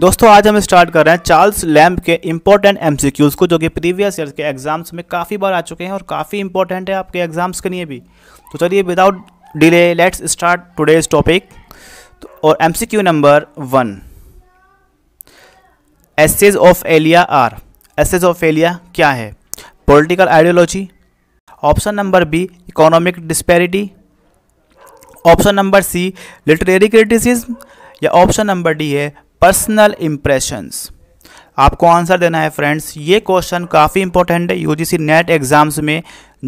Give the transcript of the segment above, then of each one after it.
दोस्तों आज हम स्टार्ट कर रहे हैं चार्ल्स लैम्ब के इंपॉर्टेंट एमसीक्यूज को जो कि प्रीवियस ईयर के एग्जाम्स में काफ़ी बार आ चुके हैं और काफ़ी इंपॉर्टेंट है आपके एग्जाम्स के लिए भी तो चलिए without delay let's start today's topic और MCQ number one essays of Elia are essays of Elia क्या है political ideology option number B economic disparity option number C literary criticism या ऑप्शन नंबर डी है personal impressions आपको answer देना है friends ये question काफ़ी इंपॉर्टेंट है यूजीसी नेट एग्जाम्स में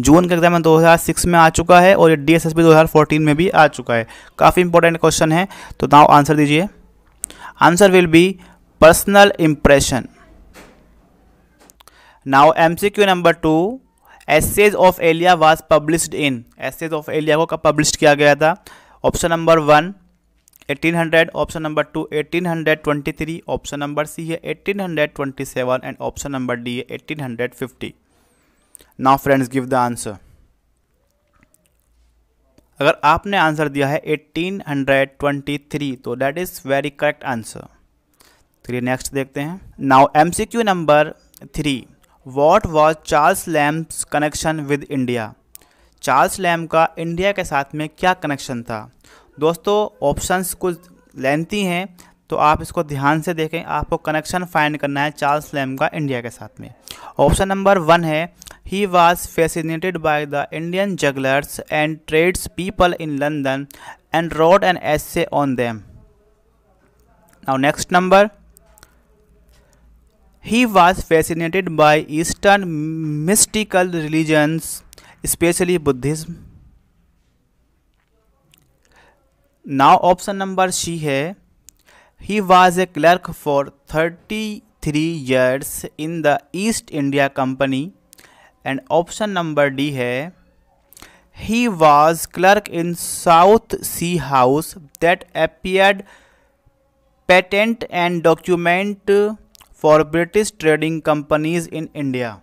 जून का एग्जाम 2006 में आ चुका है और ये डीएसएसबी 2014 में भी आ चुका है काफ़ी इंपॉर्टेंट क्वेश्चन है तो नाउ आंसर दीजिए answer will be personal impression now Q number two essays of Elia was published in essays of Elia को कब पब्लिश किया गया था option number one 1800 option number two 1823 option number C है 1827 and option number D है 1850 now friends give the answer अगर आपने answer दिया है 1823 तो that is very correct answer चलिए नेक्स्ट देखते हैं now MCQ number three what was Charles Lamb's connection with India Charles Lamb का इंडिया के साथ में क्या कनेक्शन था दोस्तों ऑप्शंस कुछ लेंथी हैं तो आप इसको ध्यान से देखें आपको कनेक्शन फाइंड करना है चार्ल्स लैम का इंडिया के साथ में ऑप्शन नंबर वन है he was fascinated by the Indian jugglers and trades people in London and wrote essays on them now next number he was fascinated by eastern mystical religions especially Buddhism now option number C है he was a clerk for thirty three years in the East India Company and option number D है he was clerk in South Sea House that applied patent and document for British trading companies in India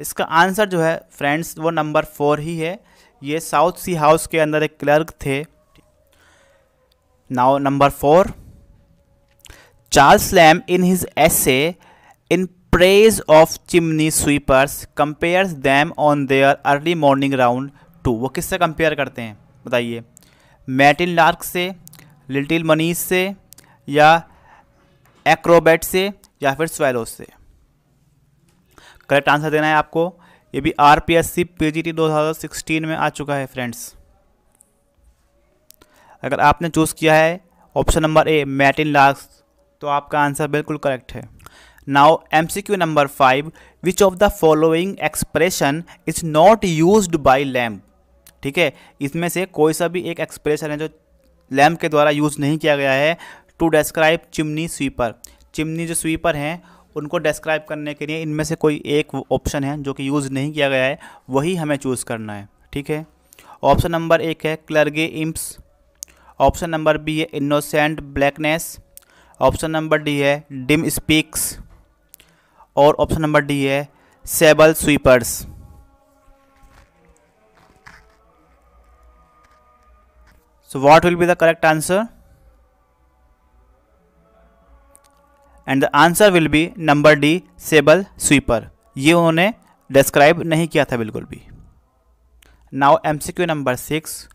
इसका answer जो है friends वो number four ही है ये south Sea house के अंदर एक क्लर्क थे now number four Charles Lamb in his essay in praise of chimney sweepers compares them on their early morning round to वो किससे कंपेयर करते हैं बताइए मैटिन लार्क से लिटिल मनीष से या एक्रोबेट से या फिर स्वेलोस से करेक्ट आंसर देना है आपको ये भी R P S C P G T दो हज़ार सिक्सटीन में आ चुका है फ्रेंड्स अगर आपने चूज़ किया है option number A matin larks तो आपका आंसर बिल्कुल करेक्ट है now M C Q number five which of the following expression is not use by Lamb ठीक है इसमें से कोई सा भी एक एक्सप्रेशन है जो लैम्प के द्वारा यूज़ नहीं किया गया है to describe chimney sweeper chimney जो स्वीपर हैं उनको डिस्क्राइब करने के लिए इनमें से कोई एक ऑप्शन है जो कि यूज़ नहीं किया गया है वही हमें चूज़ करना है ठीक है ऑप्शन नंबर एक है clergy imps option number B है innocent blackness option number D है डिम स्पीक्स और ऑप्शन नंबर डी है sable sweepers so what will be the correct answer and the answer will be number D sable sweeper ये उन्होंने describe नहीं किया था बिल्कुल भी now M C Q number six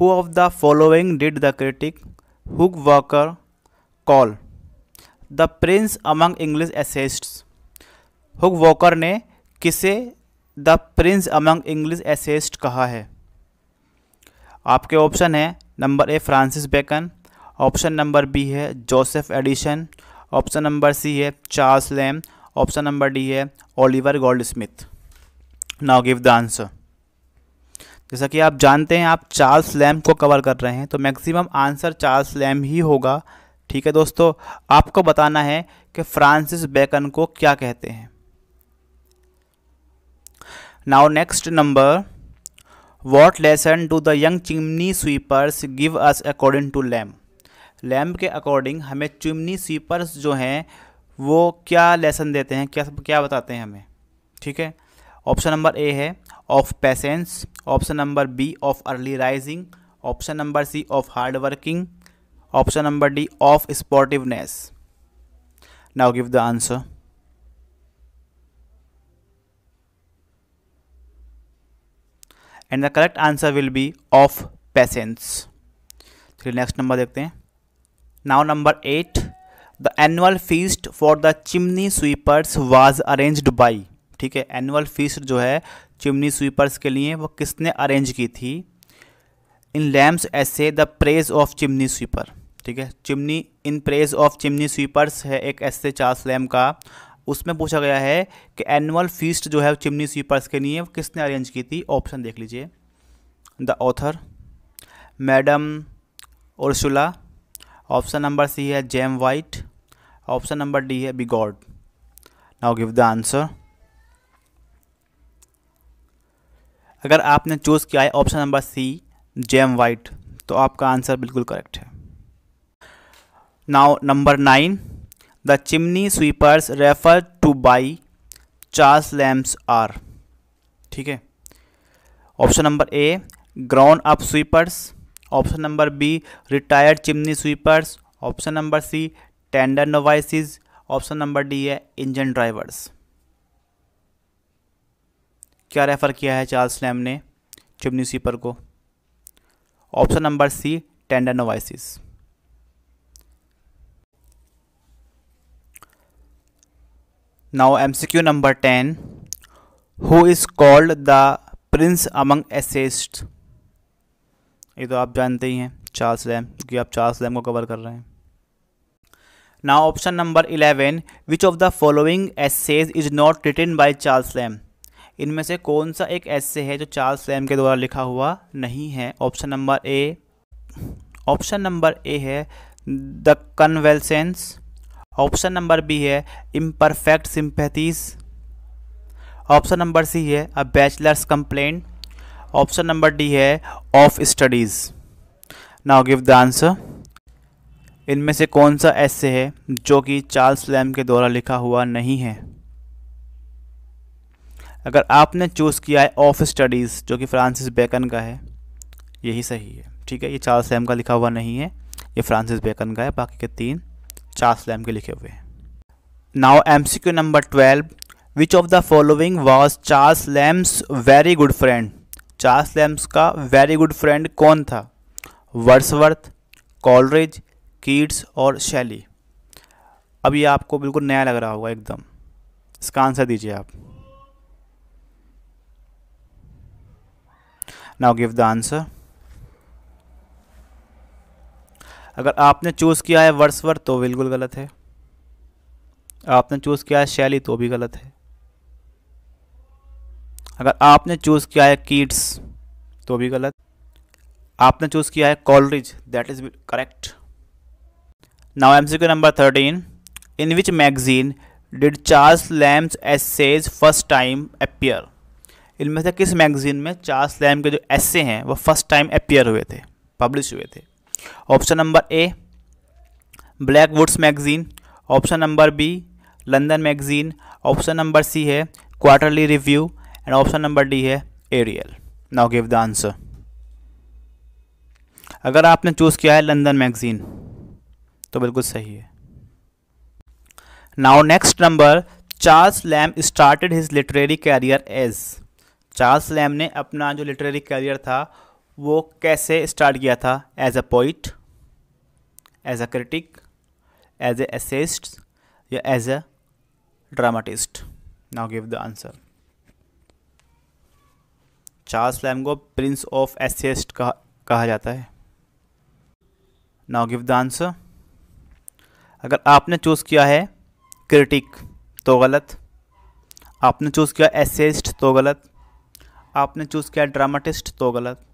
who of the following did the critic Hugh Walker call the prince among English एसेस्ट्स hook Walker ने किसे the prince among English essayist कहा है आपके ऑप्शन है number A Francis Bacon option number B है Joseph Addison option number C है Charles Lamb option number D है Oliver Goldsmith now give the answer जैसा कि आप जानते हैं आप चार्ल्स लैम को कवर कर रहे हैं तो मैक्सिमम आंसर चार्ल्स लैम ही होगा ठीक है दोस्तों आपको बताना है कि फ्रांसिस बेकन को क्या कहते हैं now next number what lesson do the young chimney sweepers give us according to Lamb Lamb के अकॉर्डिंग हमें चिमनी सीपर्स जो हैं वो क्या लेसन देते हैं क्या क्या बताते हैं हमें ठीक है ऑप्शन नंबर ए है of patience option number B of early rising option number C of hard working option number D of sportiveness now give the answer and the correct answer will be of patience चलिए next number देखते हैं now number eight the annual feast for the chimney sweepers was arranged by ठीक है annual feast जो है chimney sweepers के लिए वो किसने अरेंज की थी in Lamb's essay the praise of chimney sweeper ठीक है chimney in praise of chimney sweepers है एक ऐसे चार्ल्स लैम का उसमें पूछा गया है कि एनुअल फीस्ट जो है चिमनी स्वीपर्स के लिए वो किसने अरेंज की थी ऑप्शन देख लीजिए the author madam Ursula option number C है Jem White option number D है Bigod now give the answer अगर आपने चूज़ किया है option number C Jem White तो आपका आंसर बिल्कुल करेक्ट है now number nine the chimney sweepers refer to by Charles Lamb's are ठीक है option number A ground up sweepers option number B retired chimney sweepers option number C tender नोवाइसिस option number D है engine drivers क्या refer किया है Charles Lamb ने chimney sweeper को option number C tender novices now MCQ number ten who is called the prince among essayists? ये तो आप जानते ही हैं चार्ल्स डैम क्योंकि आप चार्ल्स डैम को कवर कर रहे हैं ना option number eleven which of the following essays is not written by Charles Lamb इनमें से कौन सा एक ऐसे है जो चार्ल्स लैम के द्वारा लिखा हुआ नहीं है option number A option number A है the convalescence option number B है imperfect sympathies option number C है a bachelor's complaint option number D है of studies now give the answer इनमें से कौन सा ऐसे है जो कि चार्ल्स लैम के द्वारा लिखा हुआ नहीं है अगर आपने चूज़ किया है ऑफ स्टडीज़ जो कि फ्रांसिस बेकन का है यही सही है ठीक है ये चार्ल्स लैम का लिखा हुआ नहीं है ये फ्रांसिस बेकन का है बाकी के तीन चार्ल्स लैम के लिखे हुए हैं now M C Q number twelve which of the following was Charles Lamb's very good friend Charles Lamb's का वेरी गुड फ्रेंड कौन था वर्सवर्थ कॉलरेज कीड्स और शैली अब ये आपको बिल्कुल नया लग रहा होगा एकदम इसका आंसर दीजिए आप नाउ गिव द आंसर अगर आपने चूज़ किया है वर्सवर्थ तो बिल्कुल गलत है आपने चूज़ किया है शैली तो भी गलत है अगर आपने चूज़ किया है किड्स तो भी गलत आपने चूज़ किया है Coleridge that is correct now M C number thirteen in which magazine did Charles Lamb's essays first time appear इनमें से किस मैगजीन में चार्ल्स लैम के जो एसे हैं वो फर्स्ट टाइम अपियर हुए थे पब्लिश हुए थे option number A Blackwood's magazine option number B London magazine option number C है quarterly review and option number D है Ariel now give the answer अगर आपने चूज़ किया है लंदन मैगजीन तो बिल्कुल सही है now next number Charles Lamb started his literary career as Charles Lamb ने अपना जो लिटरेरी कैरियर था वो कैसे स्टार्ट किया था as a poet as a critic as a या as a dramatist now give the answer Charles Lamb को प्रिंस ऑफ एसियस्ट कहा कहा जाता है नाउ गिव द आंसर अगर आपने चूज़ किया है क्रिटिक तो गलत आपने चूज़ किया एसेस्ट तो गलत आपने चूज़ किया ड्रामाटिस्ट तो गलत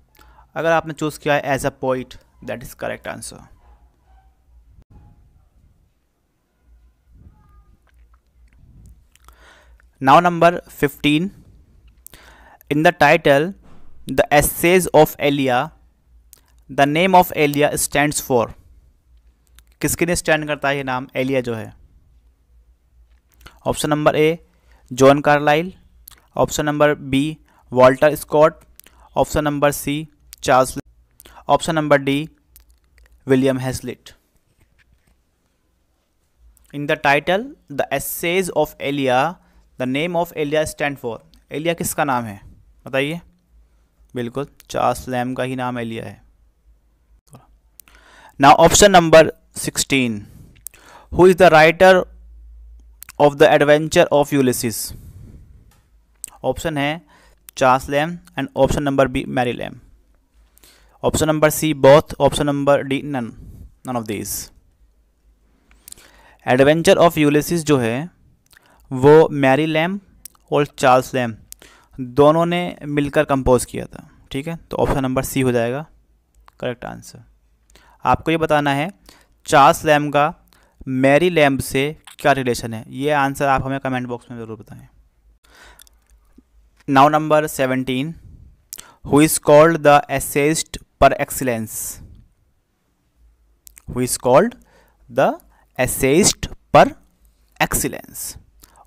अगर आपने चूज़ किया है as a poet that is correct answer now number fifteen In the title, The Essays of Elia, the name of Elia stands for किसके लिए स्टैंड करता है ये नाम एलिया जो है option number A John Carlyle option number B Walter Scott option number C Charles option number D William Hazlitt in the title the essays of Elia the name of Elia stand for Elia किसका नाम है बताइए बिल्कुल Charles Lamb का ही नाम है लिया है ना option number sixteen who is the writer of the adventure of Ulysses option है Charles Lamb and option number B Mary Lamb option number C both option number D none none of this adventure of Ulysses जो है वो Mary Lamb और Charles Lamb दोनों ने मिलकर compose किया था ठीक है तो ऑप्शन नंबर सी हो जाएगा करेक्ट आंसर आपको ये बताना है चार्ल्स लैम्ब का मैरी लैम्ब से क्या रिलेशन है ये आंसर आप हमें कमेंट बॉक्स में ज़रूर बताएं now number seventeen who is called the essayist par excellence who is called the essayist par excellence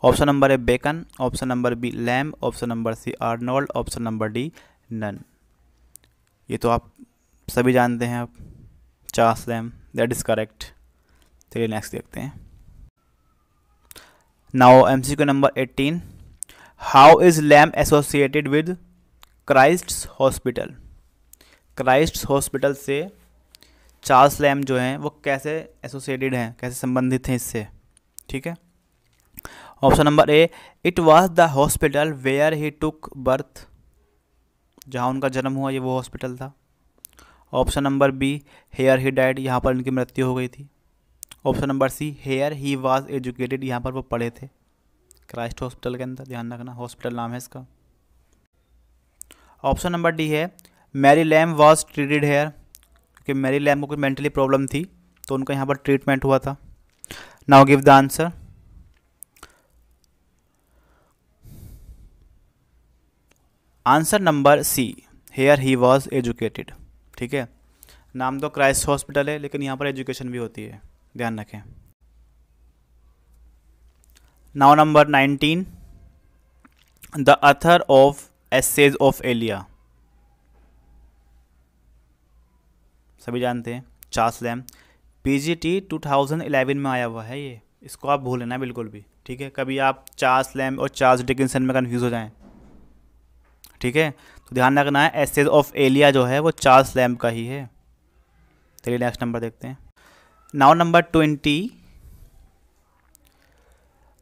option number A Bacon option number B Lamb option number C Arnold option number D none ये तो आप सभी जानते हैं आप Charles Lamb that is correct चलिए next देखते हैं now M C Q number eighteen how is Lamb associated with Christ's hospital Christ's hospital से चार्ल्स लैम जो हैं वो कैसे एसोसिएटेड हैं कैसे संबंधित हैं इससे ठीक है option number A it was the hospital where he took birth जहाँ उनका जन्म हुआ ये वो हॉस्पिटल था option number B here he died यहाँ पर इनकी मृत्यु हो गई थी option number C here he was educated यहाँ पर वो पढ़े थे क्राइस्ट हॉस्पिटल के अंदर ध्यान रखना हॉस्पिटल नाम है इसका ऑप्शन नंबर डी है Mary Lamb was treated here क्योंकि मैरी लैम को कोई मेंटली प्रॉब्लम थी तो उनका यहाँ पर ट्रीटमेंट हुआ था now give the answer answer number C here he was educated ठीक है नाम तो क्राइस्ट हॉस्पिटल है लेकिन यहाँ पर एजुकेशन भी होती है ध्यान रखें now number nineteen the author of essays of Elia सभी जानते हैं चार्स लैम पीजीटी 2011 में आया हुआ है ये इसको आप भूल लेना बिल्कुल भी ठीक है कभी आप चार्स लैम और चार्ल्स डिकिंसन में कन्फ्यूज़ हो जाएं ठीक है तो ध्यान रखना है एसेज ऑफ एलिया जो है वो चार्ल्स लैम्प का ही है चलिए नेक्स्ट नंबर देखते हैं now number twenty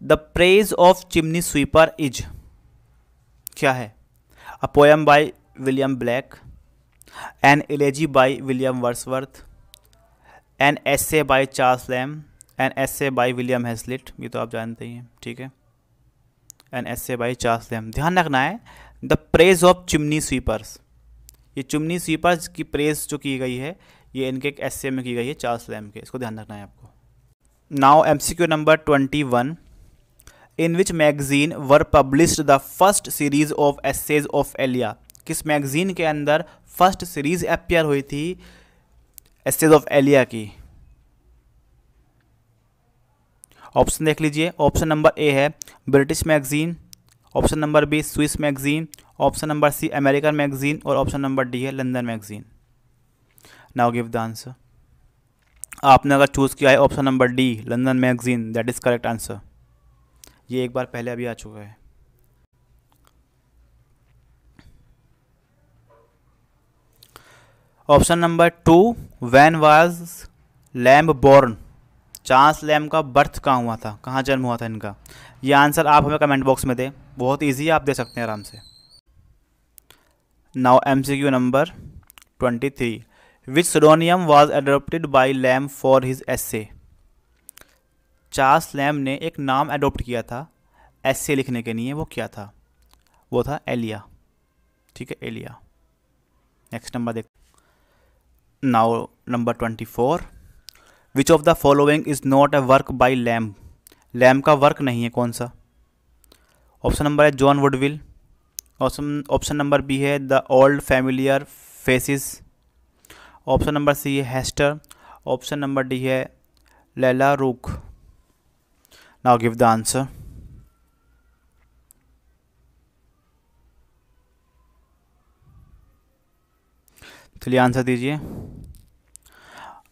the praise of chimney sweeper is क्या है a poem by William Blake an elegy by William Wordsworth an essay by Charles Lamb an essay by William Hazlitt ये तो आप जानते ही हैं ठीक है an essay by Charles Lamb ध्यान रखना है the praise of chimney sweepers ये चिमनी स्वीपर्स की प्रेज जो की गई है ये इनके एक एस में की गई है चार्ल्स लैम के इसको ध्यान रखना है आपको now M C Q number twenty one in which magazine were published the first series of essays of Elia किस मैगजीन के अंदर फर्स्ट सीरीज अपियर हुई थी एसेज ऑफ एलिया की ऑप्शन देख लीजिए ऑप्शन नंबर ए है British magazine option number B Swiss magazine option number C American magazine और ऑप्शन नंबर डी है London magazine now give the answer आपने अगर चूज़ किया है option number D London magazine that is correct answer ये एक बार पहले अभी आ चुका है option number two when was Lamb born Charles Lamb का बर्थ कहाँ हुआ था कहाँ जन्म हुआ था इनका ये आंसर आप हमें कमेंट बॉक्स में दें बहुत ईजी आप दे सकते हैं आराम से now M C Q number twenty three which pseudonym was adopted by Lamb for his essay Charles Lamb ने एक नाम एडोप्ट किया था एस ए लिखने के लिए वो क्या था वो था एलिया ठीक है एलिया नेक्स्ट नंबर देख now number twenty four which of the following is not a work by Lamb Lamb का वर्क नहीं है कौन सा ऑप्शन नंबर है John Woodvil option option number B है the old familiar faces option number C है Hester option number D है Lalla Rookh now give the answer चलिए आंसर दीजिए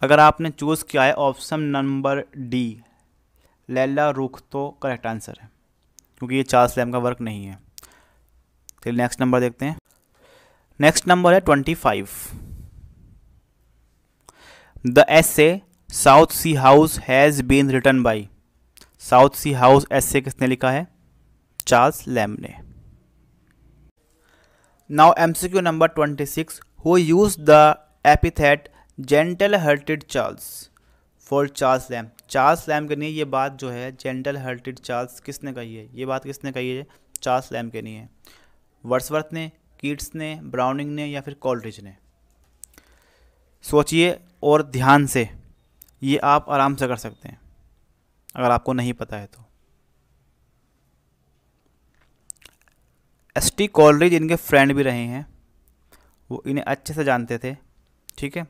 अगर आपने चूज़ किया है ऑप्शन नंबर डी लैला रुख तो करेक्ट आंसर है क्योंकि ये चार्ल्स लैम का वर्क नहीं है चलिए नेक्स्ट नंबर देखते हैं नेक्स्ट नंबर है twenty five the essay South Sea House has been written by South Sea House essay किसने लिखा है चार्ल्स लैम ने now M C Q number twenty six who use the epithet gentle hearted Charles for Charles Lamb Charles Lamb के नहीं ये बात जो है जेंटल हर्टेड चार्ल्स किसने कही है ये बात किसने कही है चार्ल्स लैम के नहीं है वर्सवर्थ ने कीट्स ने ब्राउनिंग ने या फिर कॉलरिज ने सोचिए और ध्यान से ये आप आराम से कर सकते हैं अगर आपको नहीं पता है तो एस टी कॉलरिज इनके फ्रेंड भी रहे हैं वो इन्हें अच्छे से जानते थे ठीक है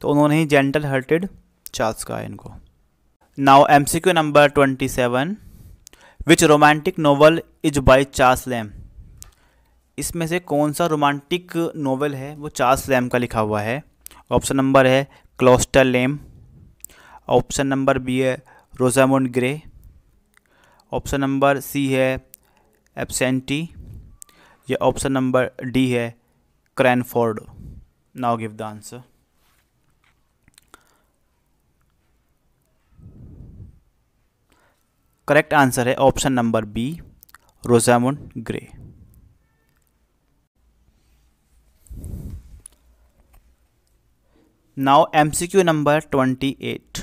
तो उन्होंने ही जेंटल हर्टेड चार्ल्स कहा इनको Q number twenty seven which romantic novel is by Charles Lamb इसमें से कौन सा रोमांटिक नोवेल है वो चार्ल्स लैम का लिखा हुआ है ऑप्शन नंबर है क्लोस्टर लेम ऑप्शन नंबर बी है Rosamund Gray option number C है एब्सेंटी या ऑप्शन नंबर डी है Cranford now give the answer correct answer है option number B Rosamund Gray now M C Q number twenty eight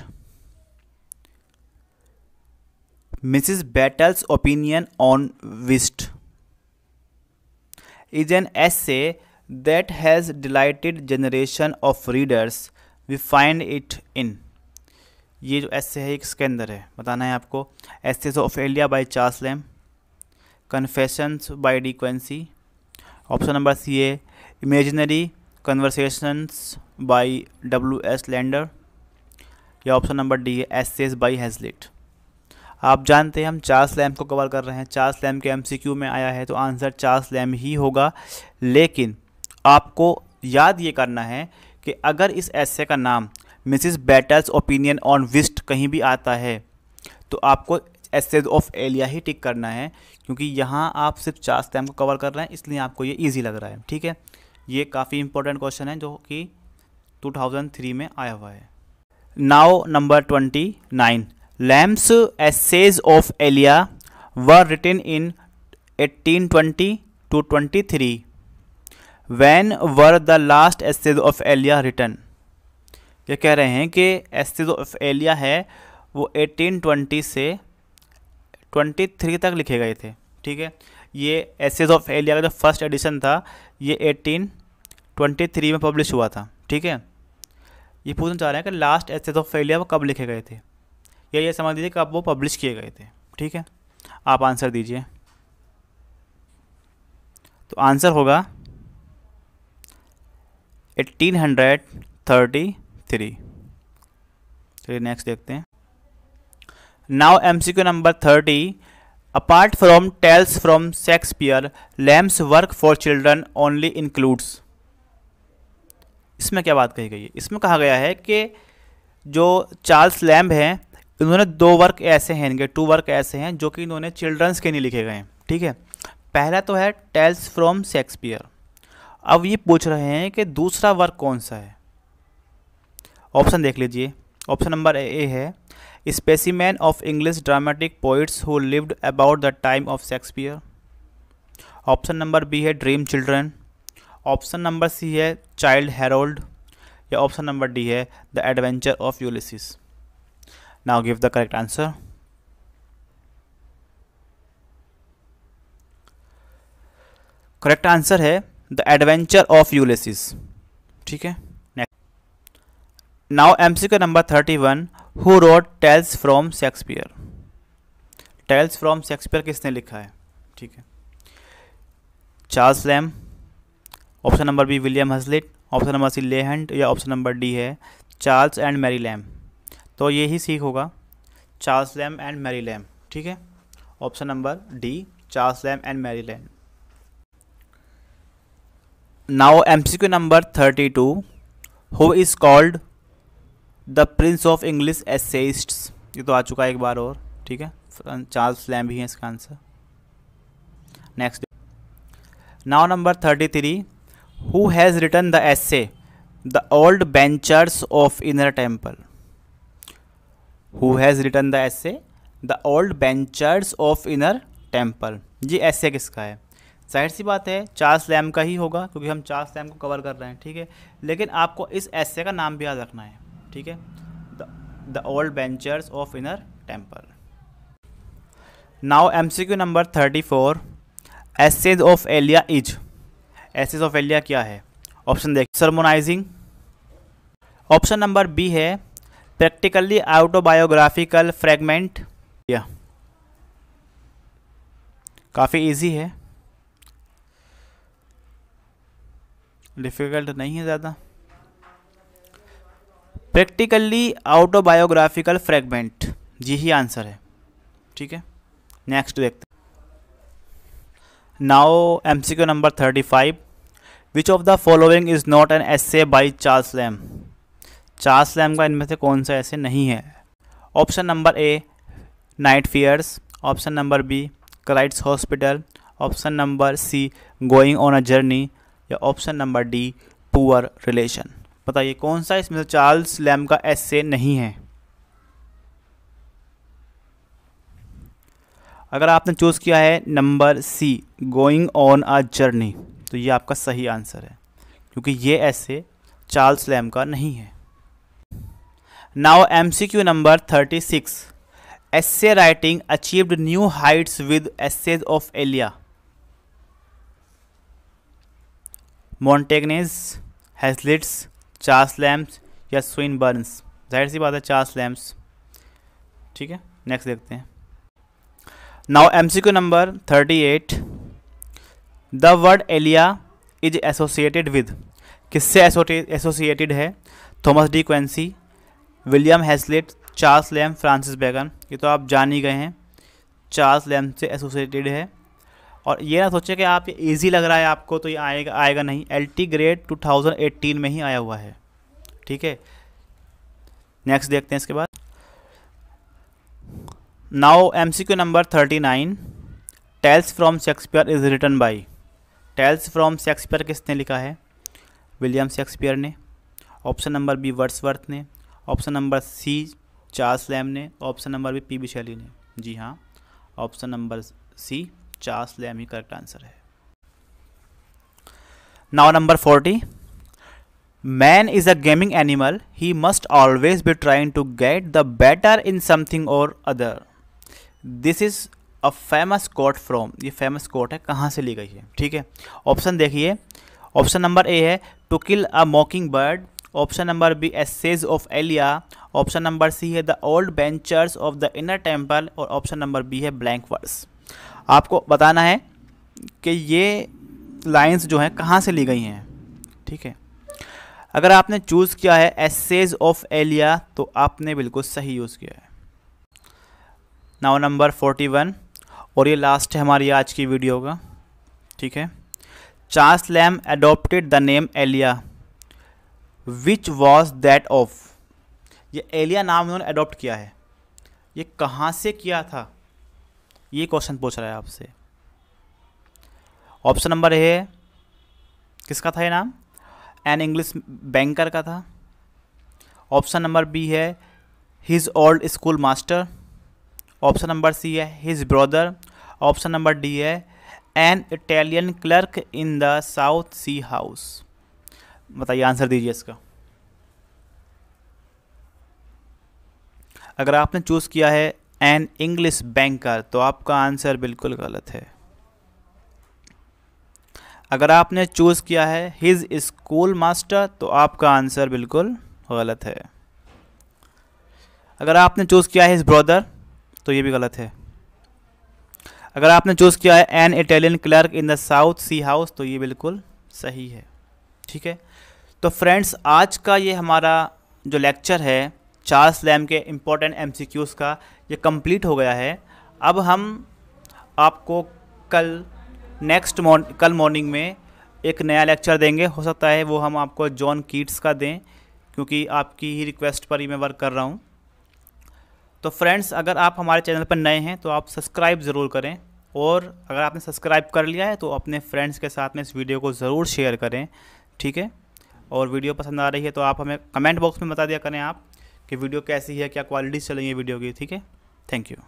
Mrs Battle's opinion on whist is an essay that has delighted generation of readers we find it in ये जो S है इसके अंदर है बताना है आपको essays of Elia by Charles Lamb Confessions De Quincey option number C है imaginary conversations by W S Landor या ऑप्शन नंबर डी है एस बाई हेजलिट आप जानते हैं हम चार्ल्स लैम को कवर कर रहे हैं चार्ल्स लैम के एमसीक्यू में आया है तो आंसर चार्ल्स लैम ही होगा लेकिन आपको याद ये करना है कि अगर इस ए का नाम Mrs Battle's opinion on whist कहीं भी आता है तो आपको एसेज ऑफ एलिया ही टिक करना है क्योंकि यहाँ आप सिर्फ चार स्टैम को कवर कर रहे हैं इसलिए आपको ये ईजी लग रहा है ठीक है ये काफ़ी इंपॉर्टेंट क्वेश्चन है जो कि 2003 में आया हुआ है now number 29 Lamb's essays of Elia were written in 1820 to 23 when were the last essays of Elia written ये कह रहे हैं कि ऑफ एलिया है वो 1820 से 23 तक लिखे गए थे ठीक है ये एसेज ऑफ एलिया का जो फर्स्ट एडिशन था ये 1823 में पब्लिश हुआ था ठीक है ये पूछना चाह रहे हैं कि लास्ट एसेज ऑफ एलिया वो कब लिखे गए थे या ये समझ लीजिए कब वो पब्लिश किए गए थे ठीक है आप आंसर दीजिए तो आंसर होगा एट्टीन हंड्रेड थर्टी थ्री चलिए नेक्स्ट देखते हैं now M C Q number thirty apart from tales from Shakespeare Lamb's work for children only includes इसमें क्या बात कही गई है इसमें कहा गया है कि जो चार्ल्स लैम्ब हैं इन्होंने दो वर्क ऐसे हैं इनके टू वर्क ऐसे हैं जो कि इन्होंने चिल्ड्रंस के लिए लिखे गए हैं ठीक है पहला तो है टेल्स फ्रॉम शेक्सपियर अब ये पूछ रहे हैं कि दूसरा वर्क कौन सा है ऑप्शन देख लीजिए ऑप्शन नंबर ए है specimen of English dramatic poets who lived about the time of Shakespeare option number B है dream children option number C है चाइल्ड हेरोल्ड या ऑप्शन नंबर डी है the adventure of Ulysses now give the correct answer correct answer है the adventure of Ulysses ठीक है now MCQ number thirty one who wrote tales from Shakespeare tales from Shakespeare किसने लिखा है ठीक है Charles Lamb option number B William Hazlitt option number C Leigh Hunt या option number D है Charles and Mary Lamb तो ये ही सीख होगा Charles Lamb and Mary Lamb ठीक है option number D Charles Lamb and Mary Lamb now Q number thirty two who is called the prince of English essayists ये तो आ चुका है एक बार और ठीक है चार्ल्स लैम भी हैं इसका answer next now number thirty three who has written the essay the old benchers of Inner Temple who has written the essay the old benchers of Inner Temple जी ऐसे किसका है जाहिर सी बात है Charles Lamb का ही होगा क्योंकि हम चार्ल्स लैम को कवर कर रहे हैं ठीक है लेकिन आपको इस ऐसे का नाम भी याद रखना है ठीक है the old benchers of Inner Temple now M C Q number thirty four essays of Elia is essays of Elia क्या है ऑप्शन देख सरमोनाइजिंग ऑप्शन नंबर बी है प्रैक्टिकली ऑटोबायोग्राफिकल फ्रेगमेंट या काफ़ी इजी है डिफ़िकल्ट नहीं है ज़्यादा प्रैक्टिकली ऑटोबायोग्राफिकल फ्रेगमेंट जी ही आंसर है ठीक है नेक्स्ट देखते now M C Q number thirty five which of the following is not an S A by Charles Lamb Charles Lamb का इनमें से कौन सा ऐसे नहीं है option number A night fears option number B Christ's hospital option number C going on a journey या option number D poor relation बताइए कौन सा इसमें से चार्ल्स लैम का एस नहीं है अगर आपने चूज़ किया है number C going on a journey तो ये आपका सही आंसर है क्योंकि ये ऐसे चार्ल्स लैम का नहीं है now M C Q number thirty six essay writing achieved new heights with essays of Elia Montaigne's Hazlitt's Charles Lamb's या स्विन बर्न्स जाहिर सी बात है चार्ल्स लैम्स ठीक है नेक्स्ट देखते हैं now M C Q number thirty eight the word Elia is associated with किससे associated है Thomas De Quincey William Hazlitt Charles Lamb Francis Bacon ये तो आप जान ही गए हैं चार्ल्स लैम से एसोसिएटेड है और ये ना सोचे कि आप ईजी लग रहा है आपको तो ये आएगा आएगा नहीं L T grade two thousand eighteen में ही आया हुआ है ठीक है नेक्स्ट देखते हैं इसके बाद now M C Q number thirty nine tales from Shakespeare is written by tales from Shakespeare किसने लिखा है विलियम शेक्सपियर ने ऑप्शन नंबर बी वर्ड्सवर्थ ने option number C Charles Lamb ने option number B P B Shelley ने जी हाँ option number C Charles Lamb ही करेक्ट आंसर है now number forty man is a gaming animal he must always be trying to get the better in something or other this is a famous quote from ये famous quote है कहाँ से ली गई है ठीक है option देखिए ऑप्शन नंबर ए है to kill a mockingbird option number B essays of Elia option number C है the old benchers of the Inner Temple और ऑप्शन नंबर बी है ब्लैंक वर्स आपको बताना है कि ये लाइंस जो हैं कहाँ से ली गई हैं ठीक है अगर आपने चूज़ किया है एसेज ऑफ एलिया तो आपने बिल्कुल सही यूज़ किया है नाउ नंबर फोर्टी वन और ये लास्ट है हमारी आज की वीडियो का ठीक है Charles Lamb adopted the name Elia which was that of ये एलिया नाम उन्होंने अडोप्ट किया है ये कहाँ से किया था ये क्वेश्चन पूछ रहा है आपसे ऑप्शन नंबर ए है किसका था ये नाम एन इंग्लिश बैंकर का था ऑप्शन नंबर बी है his old schoolmaster option number C है his brother option number D है an Italian clerk in the South Sea House बताइए आंसर दीजिए इसका अगर आपने चूज़ किया है एन इंग्लिश बैंकर तो आपका आंसर बिल्कुल गलत है अगर आपने चूज़ किया है हिज स्कूल मास्टर तो आपका आंसर बिल्कुल गलत है अगर आपने चूज़ किया है हिज ब्रदर तो ये भी गलत है अगर आपने चूज़ किया है an Italian clerk in the South Sea House तो ये बिल्कुल सही है ठीक है तो फ्रेंड्स आज का ये हमारा जो लेक्चर है चार्ल्स लैम के इम्पोर्टेंट एमसीक्यूज़ का ये कंप्लीट हो गया है अब हम आपको कल नेक्स्ट मॉर्निंग कल मॉर्निंग में एक नया लेक्चर देंगे हो सकता है वो हम आपको जॉन कीट्स का दें क्योंकि आपकी ही रिक्वेस्ट पर ही मैं वर्क कर रहा हूँ तो फ्रेंड्स अगर आप हमारे चैनल पर नए हैं तो आप सब्सक्राइब ज़रूर करें और अगर आपने सब्सक्राइब कर लिया है तो अपने फ्रेंड्स के साथ में इस वीडियो को ज़रूर शेयर करें ठीक है और वीडियो पसंद आ रही है तो आप हमें कमेंट बॉक्स में बता दिया करें आप कि वीडियो कैसी है क्या क्वालिटी चलेंगी वीडियो की ठीक है Thank you.